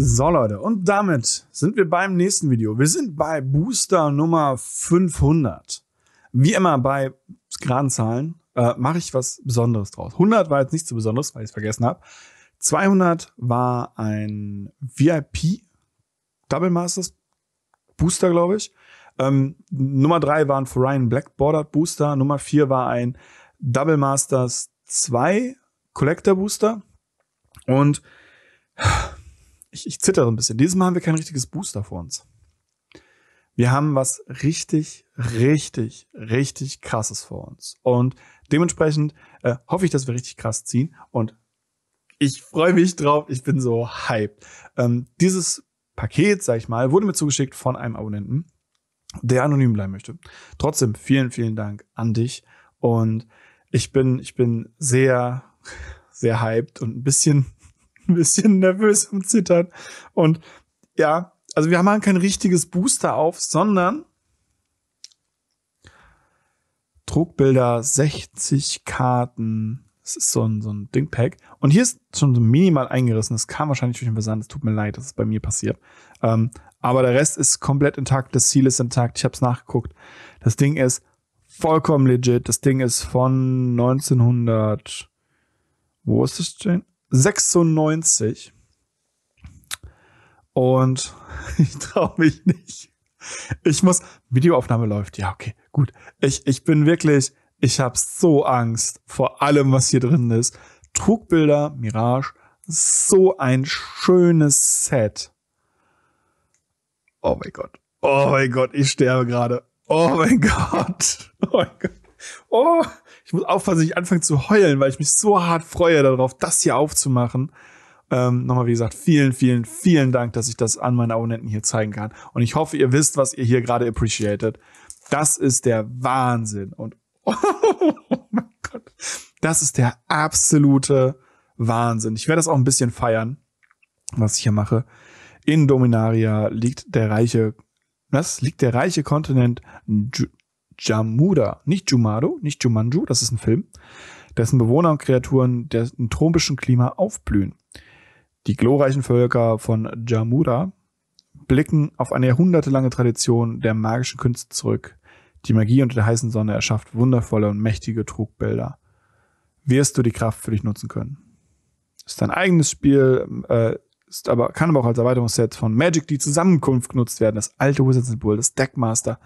So Leute, und damit sind wir beim nächsten Video. Wir sind bei Booster Nummer 500. Wie immer bei geraden Zahlen äh, mache ich was Besonderes draus. 100 war jetzt nicht so Besonderes, weil ich es vergessen habe. 200 war ein VIP Double Masters Booster, glaube ich. Ähm, Nummer 3 war ein Forion Black Bordered Booster. Nummer 4 war ein Double Masters 2 Collector Booster. Und ich, ich zittere ein bisschen. Dieses Mal haben wir kein richtiges Booster vor uns. Wir haben was richtig, richtig, richtig krasses vor uns. Und dementsprechend äh, hoffe ich, dass wir richtig krass ziehen. Und ich freue mich drauf. Ich bin so hyped. Ähm, dieses Paket, sag ich mal, wurde mir zugeschickt von einem Abonnenten, der anonym bleiben möchte. Trotzdem vielen, vielen Dank an dich. Und ich bin, ich bin sehr, sehr hyped und ein bisschen ein bisschen nervös und zittern. Und ja, also wir haben kein richtiges Booster auf, sondern Druckbilder, 60 Karten. Das ist so ein, so ein Dingpack. Und hier ist schon so minimal eingerissen. Das kam wahrscheinlich durch den Versand. Es tut mir leid, dass es bei mir passiert. Ähm, aber der Rest ist komplett intakt. Das Ziel ist intakt. Ich habe es nachgeguckt. Das Ding ist vollkommen legit. Das Ding ist von 1900. Wo ist das denn? 96. Und ich traue mich nicht. Ich muss. Videoaufnahme läuft. Ja, okay, gut. Ich, ich bin wirklich. Ich habe so Angst vor allem, was hier drin ist. Trugbilder, Mirage. So ein schönes Set. Oh mein Gott. Oh mein Gott, ich sterbe gerade. Oh mein Gott. Oh mein Gott oh, ich muss aufpassen, ich anfange zu heulen, weil ich mich so hart freue darauf, das hier aufzumachen. Ähm, nochmal, wie gesagt, vielen, vielen, vielen Dank, dass ich das an meine Abonnenten hier zeigen kann. Und ich hoffe, ihr wisst, was ihr hier gerade appreciated. Das ist der Wahnsinn. Und oh, oh mein Gott, das ist der absolute Wahnsinn. Ich werde das auch ein bisschen feiern, was ich hier mache. In Dominaria liegt der reiche, was? Liegt der reiche Kontinent Ju Jamuda, nicht Jumado, nicht Jumanju, das ist ein Film, dessen Bewohner und Kreaturen im tropischen Klima aufblühen. Die glorreichen Völker von Jamuda blicken auf eine jahrhundertelange Tradition der magischen Künste zurück. Die Magie unter der heißen Sonne erschafft wundervolle und mächtige Trugbilder. Wirst du die Kraft für dich nutzen können? Ist dein eigenes Spiel, äh, ist aber, kann aber auch als Erweiterungsset von Magic die Zusammenkunft genutzt werden, das alte Wizard-Symbol, das Deckmaster.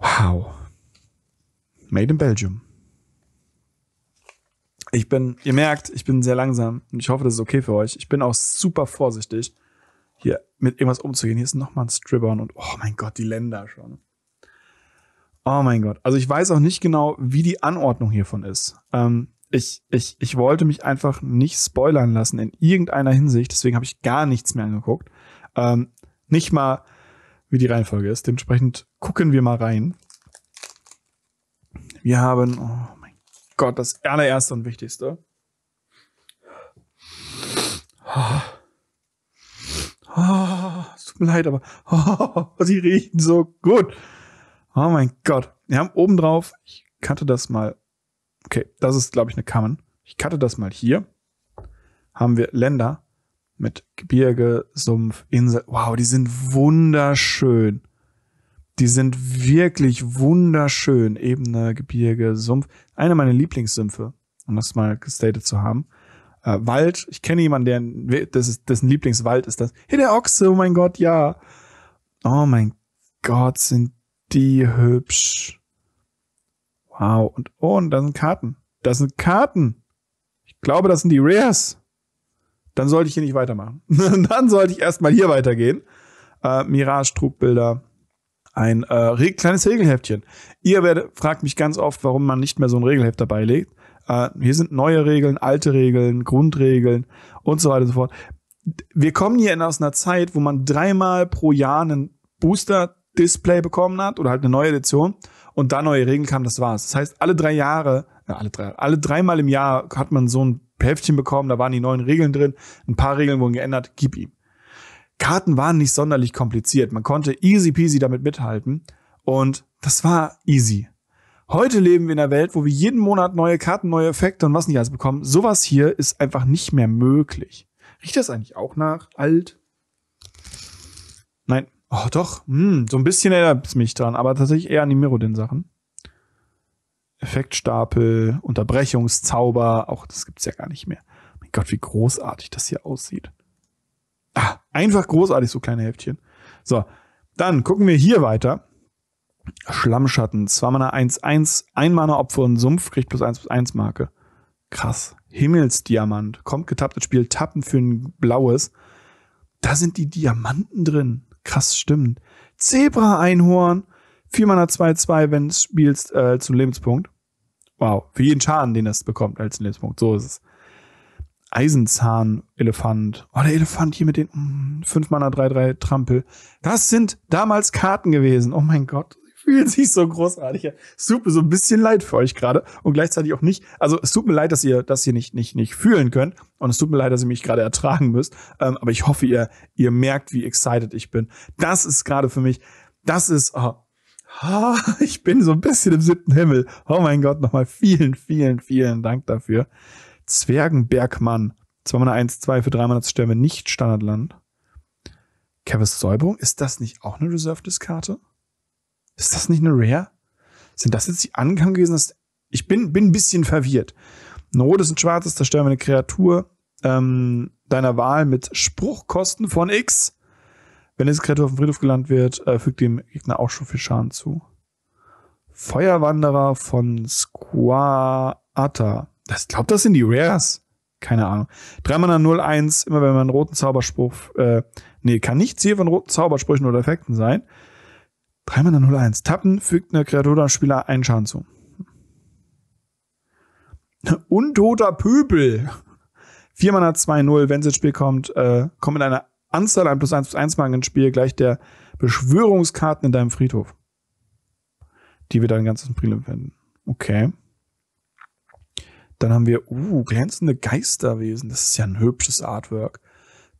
Wow. Made in Belgium. Ich bin, ihr merkt, ich bin sehr langsam und ich hoffe, das ist okay für euch. Ich bin auch super vorsichtig, hier mit irgendwas umzugehen. Hier ist nochmal ein Stribbern und oh mein Gott, die Länder schon. Oh mein Gott. Also ich weiß auch nicht genau, wie die Anordnung hiervon ist. Ähm, ich, ich, ich wollte mich einfach nicht spoilern lassen in irgendeiner Hinsicht, deswegen habe ich gar nichts mehr angeguckt. Ähm, nicht mal, wie die Reihenfolge ist. Dementsprechend gucken wir mal rein. Wir haben, oh mein Gott, das allererste und wichtigste. Oh. Oh, es tut mir leid, aber oh, sie riechen so gut. Oh mein Gott. Wir haben oben drauf, ich kannte das mal. Okay, das ist, glaube ich, eine Kammern. Ich kannte das mal hier. Haben wir Länder mit Gebirge, Sumpf, Insel. Wow, die sind wunderschön. Die sind wirklich wunderschön. Ebene, Gebirge, Sumpf. Eine meiner Lieblingssümpfe, um das mal gestated zu haben. Äh, Wald, ich kenne jemanden, der, das ist, dessen Lieblingswald ist das. Hey, der Ochse, oh mein Gott, ja. Oh mein Gott, sind die hübsch. Wow. Und, oh, und da sind Karten. Das sind Karten. Ich glaube, das sind die Rares. Dann sollte ich hier nicht weitermachen. Dann sollte ich erstmal hier weitergehen. Äh, Mirage, Trugbilder, ein äh, kleines Regelheftchen. Ihr werdet, fragt mich ganz oft, warum man nicht mehr so ein Regelheft dabei legt. Äh, hier sind neue Regeln, alte Regeln, Grundregeln und so weiter und so fort. Wir kommen hier aus einer Zeit, wo man dreimal pro Jahr einen Booster-Display bekommen hat oder halt eine neue Edition und da neue Regeln kamen, das war's. Das heißt, alle drei Jahre, ja, alle drei, alle dreimal im Jahr hat man so ein Heftchen bekommen, da waren die neuen Regeln drin, ein paar Regeln wurden geändert, gib ihm. Karten waren nicht sonderlich kompliziert. Man konnte easy peasy damit mithalten. Und das war easy. Heute leben wir in einer Welt, wo wir jeden Monat neue Karten, neue Effekte und was nicht alles bekommen. Sowas hier ist einfach nicht mehr möglich. Riecht das eigentlich auch nach alt? Nein. Oh, doch. Hm, so ein bisschen erinnert es mich dran, aber tatsächlich eher an die Mirrodin-Sachen. Effektstapel, Unterbrechungszauber, auch das gibt's ja gar nicht mehr. Mein Gott, wie großartig das hier aussieht. Ah, einfach großartig, so kleine Heftchen. So, dann gucken wir hier weiter. Schlammschatten, 2 Mana 1, 1, 1 Mana Opfer und Sumpf, kriegt plus 1 plus 1 Marke. Krass. Himmelsdiamant, kommt getapptes Spiel, tappen für ein blaues. Da sind die Diamanten drin. Krass, stimmt. Zebra-Einhorn, 4 Mana 2, 2, wenn du spielst, äh, zum Lebenspunkt. Wow, für jeden Schaden, den das bekommt als Lebenspunkt. So ist es. Eisenzahn-Elefant. Oh, der Elefant hier mit den mm, 5 Mana 3-3 Trampel. Das sind damals Karten gewesen. Oh mein Gott. sie fühlen sich so großartig. Es tut mir so ein bisschen leid für euch gerade und gleichzeitig auch nicht. Also es tut mir leid, dass ihr das hier nicht, nicht, nicht fühlen könnt. Und es tut mir leid, dass ihr mich gerade ertragen müsst. Ähm, aber ich hoffe, ihr, ihr merkt, wie excited ich bin. Das ist gerade für mich, das ist, oh, oh, ich bin so ein bisschen im siebten Himmel. Oh mein Gott, nochmal vielen, vielen, vielen Dank dafür. Zwergenbergmann, 2 Mana 1, 2 für 3 Mana zu sterben, nicht Standardland. Kevis Säuberung, ist das nicht auch eine reserve diskarte Ist das nicht eine Rare? Sind das jetzt die Angaben gewesen? Dass ich bin, bin ein bisschen verwirrt. Ein rotes und schwarzes, da sterben wir eine Kreatur ähm, deiner Wahl mit Spruchkosten von X. Wenn diese Kreatur auf dem Friedhof gelandet wird, äh, fügt dem Gegner auch schon viel Schaden zu. Feuerwanderer von Squata. Das glaubt, das sind die Rares. Keine Ahnung. 3 Mana 01, immer wenn man einen roten Zauberspruch, äh, nee, kann nicht Ziel von roten Zaubersprüchen oder Effekten sein. 3 Mana 01. Tappen fügt eine Kreatur oder Spieler einen Schaden zu. Untoter Pöbel. 4 Mana 2, 0, wenn es ins Spiel kommt, äh, kommt mit einer Anzahl an plus 1 plus 1 Mal ins Spiel gleich der Beschwörungskarten in deinem Friedhof. Die wir dann ganz im Spiel empfinden. Okay. Dann haben wir, uh, glänzende Geisterwesen. Das ist ja ein hübsches Artwork.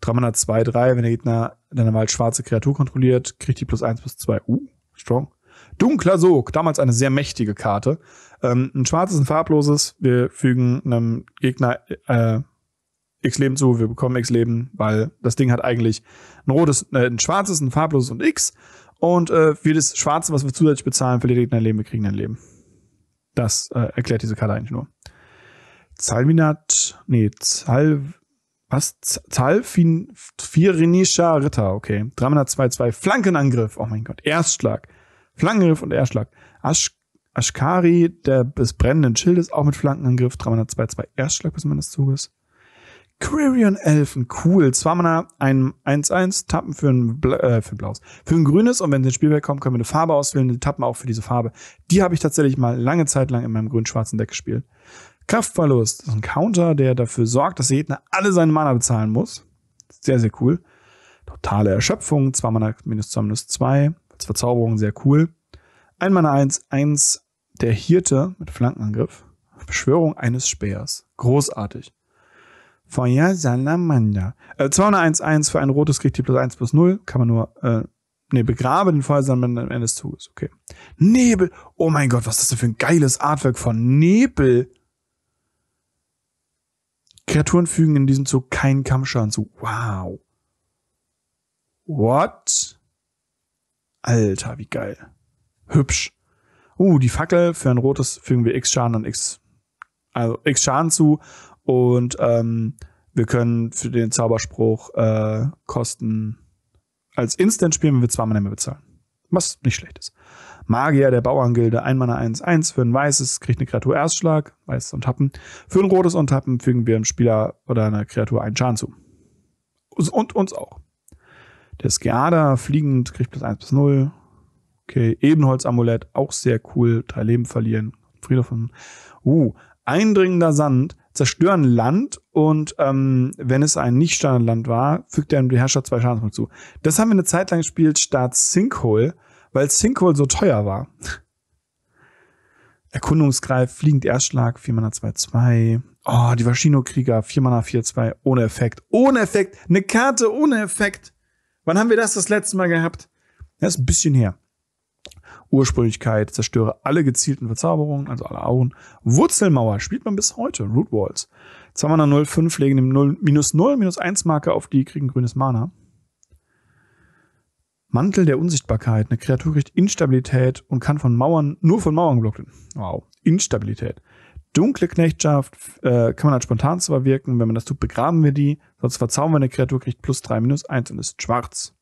Dramana 3, wenn der Gegner deine Wald schwarze Kreatur kontrolliert, kriegt die plus 1 plus 2. Uh, strong. Dunkler Sog, damals eine sehr mächtige Karte. Ähm, ein schwarzes, ein farbloses. Wir fügen einem Gegner äh, X Leben zu, wir bekommen X Leben, weil das Ding hat eigentlich ein rotes, äh, ein schwarzes, ein farbloses und X. Und äh, für das Schwarze, was wir zusätzlich bezahlen, verliert der Gegner ein Leben, wir kriegen ein Leben. Das äh, erklärt diese Karte eigentlich nur. Zalminat, nee, Zal, was? Zalfirinischer Ritter, okay. 322, Flankenangriff, oh mein Gott, Erstschlag. Flankenangriff und Erstschlag. Asch, Ashkari der, des brennenden Schildes, auch mit Flankenangriff, 322, Erstschlag bis meines Zuges. Quirion Elfen, cool. Zwei Mana, ein 1-1, Tappen für ein, Bla äh, für ein blaues. Für ein grünes und wenn sie ins Spielwerk kommen, können wir eine Farbe auswählen, die Tappen auch für diese Farbe. Die habe ich tatsächlich mal lange Zeit lang in meinem grün-schwarzen Deck gespielt. Kraftverlust. Das ist ein Counter, der dafür sorgt, dass der Gegner alle seine Mana bezahlen muss. Sehr, sehr cool. Totale Erschöpfung. Zwei Mana minus zwei minus zwei. Als Verzauberung sehr cool. Ein Mana eins, eins. Der Hirte mit Flankenangriff. Beschwörung eines Speers. Großartig. Feuer Salamander. Äh, 201-1 für ein rotes kriegt die plus 1 plus 0. Kann man nur, äh, ne, begraben den Feuersalamander am Ende des Zuges. Okay. Nebel. Oh mein Gott, was ist das denn für ein geiles Artwork von Nebel? Kreaturen fügen in diesem Zug keinen Kampfschaden zu. Wow. What? Alter, wie geil. Hübsch. Uh, die Fackel für ein rotes fügen wir X Schaden an X, also X Schaden zu und ähm, wir können für den Zauberspruch äh, Kosten als Instant spielen, wenn wir zweimal mehr bezahlen. Was nicht schlecht ist. Magier der Bauerngilde, ein Mana 1-1 für ein weißes, kriegt eine Kreatur Erstschlag, weißes und Tappen. Für ein rotes und Tappen fügen wir einem Spieler oder einer Kreatur einen Schaden zu. Und uns auch. Der Skeada, fliegend, kriegt plus 1 bis 0. Okay, Ebenholz-Amulett, auch sehr cool. Drei Leben verlieren. Friedhof von. Uh, eindringender Sand, zerstören Land und ähm, wenn es ein nicht Standardland war, fügt der Herrscher zwei Schadenspunkte zu. Das haben wir eine Zeit lang gespielt statt Sinkhole weil Sinkhole so teuer war. Erkundungsgreif, fliegend Erstschlag, 4 Mana 2, 2. Oh, die Waschino-Krieger, 4 Mana 4, 2, ohne Effekt. Ohne Effekt. Eine Karte ohne Effekt. Wann haben wir das das letzte Mal gehabt? Das ist ein bisschen her. Ursprünglichkeit, zerstöre alle gezielten Verzauberungen, also alle Auren. Wurzelmauer spielt man bis heute, Root Walls. 2 Mana 0, 5, legen im 0, minus 0, minus 1 Marke auf die, kriegen grünes Mana. Mantel der Unsichtbarkeit. Eine Kreatur kriegt Instabilität und kann von Mauern, nur von Mauern geblockt werden. Wow. Instabilität. Dunkle Knechtschaft äh, kann man als spontan zwar wirken, wenn man das tut, begraben wir die, sonst verzaubern wir eine Kreatur, kriegt plus drei minus eins und ist schwarz.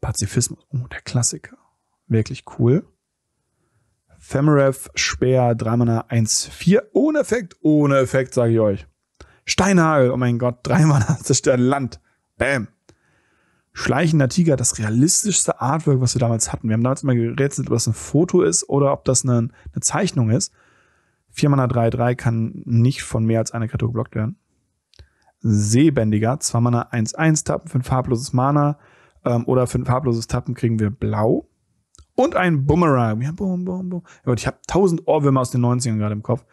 Pazifismus, oh, der Klassiker. Wirklich cool. Femeref, Speer, 3 Mana, 1, 4. Ohne Effekt, ohne Effekt, sage ich euch. Steinhagel, oh mein Gott, 3 zerstört Land. Bam. Schleichender Tiger das realistischste Artwork, was wir damals hatten. Wir haben damals immer gerätselt, ob das ein Foto ist oder ob das eine, eine Zeichnung ist. 4-Mana-3-3 kann nicht von mehr als einer Karte geblockt werden. Seebändiger, 2-Mana 1-1 Tappen für ein farbloses Mana ähm, oder für ein farbloses Tappen kriegen wir Blau. Und ein Boomerang. Ja, boom, boom, boom. Ich habe 1000 Ohrwürmer aus den 90ern gerade im Kopf.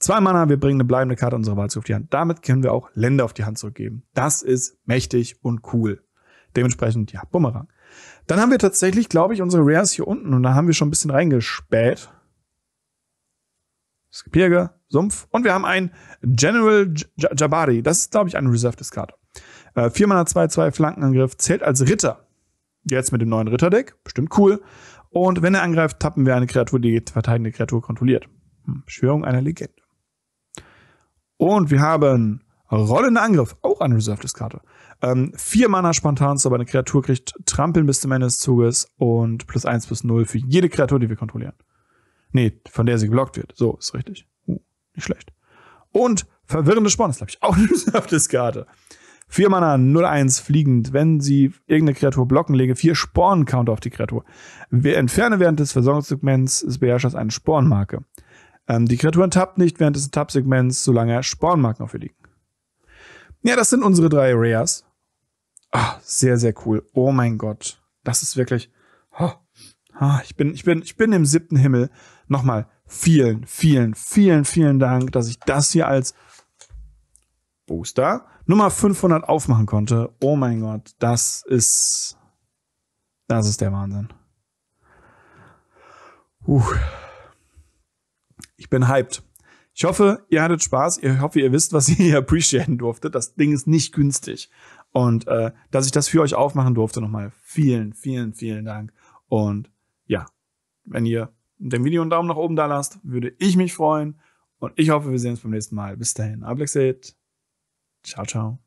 Zwei Mana, wir bringen eine bleibende Karte unserer Wahl auf die Hand. Damit können wir auch Länder auf die Hand zurückgeben. Das ist mächtig und cool dementsprechend, ja, Bumerang. Dann haben wir tatsächlich, glaube ich, unsere Rares hier unten und da haben wir schon ein bisschen reingespäht. Das Gebirge, Sumpf. Und wir haben ein General J Jabari. Das ist, glaube ich, eine Reserve Discard. Äh, Mana 2, 2 Flankenangriff. Zählt als Ritter. Jetzt mit dem neuen Ritterdeck. Bestimmt cool. Und wenn er angreift, tappen wir eine Kreatur, die verteidigende Kreatur kontrolliert. Hm, Schwörung einer Legende. Und wir haben rollende Angriff. Auch eine Reserve Discard. Ähm, vier Mana spontan, aber eine Kreatur kriegt Trampeln bis zum Ende des Zuges und plus eins plus null für jede Kreatur, die wir kontrollieren. Nee, von der sie geblockt wird. So, ist richtig. Uh, nicht schlecht. Und verwirrende Sporn, das glaube ich auch nicht auf Diskarte. Vier Mana 0-1 fliegend. Wenn sie irgendeine Kreatur blocken, lege vier sporn counter auf die Kreatur. Wir entferne während des Versorgungssegments des Beherrschers eine Spornmarke. Ähm, die Kreatur enttappt nicht während des Tappsegments, solange Spornmarken auf ihr liegen. Ja, das sind unsere drei Rares. Oh, sehr, sehr cool. Oh mein Gott. Das ist wirklich. Oh, ich, bin, ich, bin, ich bin im siebten Himmel. Nochmal vielen, vielen, vielen, vielen Dank, dass ich das hier als Booster Nummer 500 aufmachen konnte. Oh mein Gott, das ist. Das ist der Wahnsinn. Uh, ich bin hyped. Ich hoffe, ihr hattet Spaß. Ich hoffe, ihr wisst, was ihr hier appreciaten durftet. Das Ding ist nicht günstig. Und äh, dass ich das für euch aufmachen durfte, nochmal vielen, vielen, vielen Dank. Und ja, wenn ihr dem Video einen Daumen nach oben da lasst, würde ich mich freuen. Und ich hoffe, wir sehen uns beim nächsten Mal. Bis dahin, Ablexit. Ciao, ciao.